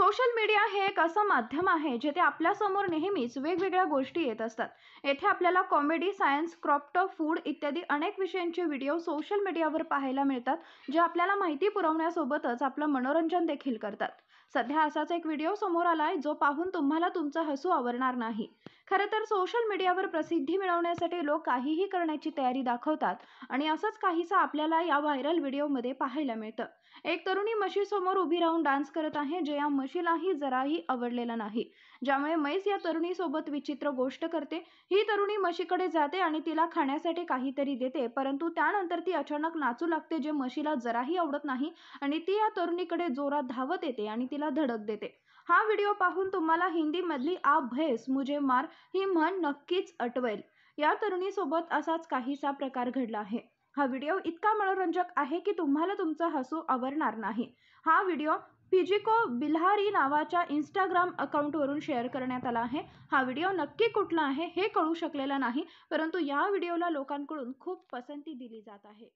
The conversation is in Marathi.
सोशल मीडिया हे एक असं माध्यम आहे जेथे आपल्यासमोर नेहमीच वेगवेगळ्या गोष्टी येत असतात येथे आपल्याला कॉमेडी सायन्स क्रॉपटॉप फूड इत्यादी अनेक विषयांचे व्हिडिओ सोशल मीडियावर पाहायला मिळतात जे आपल्याला माहिती पुरवण्यासोबतच आपलं मनोरंजन देखील करतात सध्या असाच एक व्हिडिओ समोर आलाय जो पाहून तुम्हाला तुमचा हसू आवरणार नाही खरं तर सोशल मीडियावर प्रसिद्धी मिळवण्यासाठी लोक काहीही करण्याची तयारी दाखवतात आणि असंच काहीसा आपल्याला या व्हायरल व्हिडिओमध्ये पाहायला मिळतं एक तरुणी समोर उभी राहून डान्स करत आहे जे या सुशीलाही जराही आवडलेला नाही ज्यामुळे मैस या तरुणी सोबत विचित्र गोष्ट करते ही तरुणी मशीकडे जाते आणि तिला खाण्यासाठी काहीतरी देते परंतु त्यानंतर ती अचानक नाचू लागते जे मशीला जराही आवडत नाही आणि ती या तरुणीकडे जोरात धावत येते आणि तिला धडक देते हा व्हिडिओ पाहून तुम्हाला हिंदी मधली आ भैस मुझे मार ही म्हण नक्कीच अटवेल या तरुणी सोबत असाच काहीसा प्रकार घडला आहे हा व्हिडिओ इतका मनोरंजक आहे की तुम्हाला तुमचं हसू आवरणार नाही हा व्हिडिओ फिजिको बिल्हारी नावाच्या इंस्टाग्राम अकाउंटवरून शेअर करण्यात आला आहे हा व्हिडिओ नक्की कुठला आहे हे कळू शकलेला नाही परंतु या व्हिडिओला लोकांकडून खूप पसंती दिली जात आहे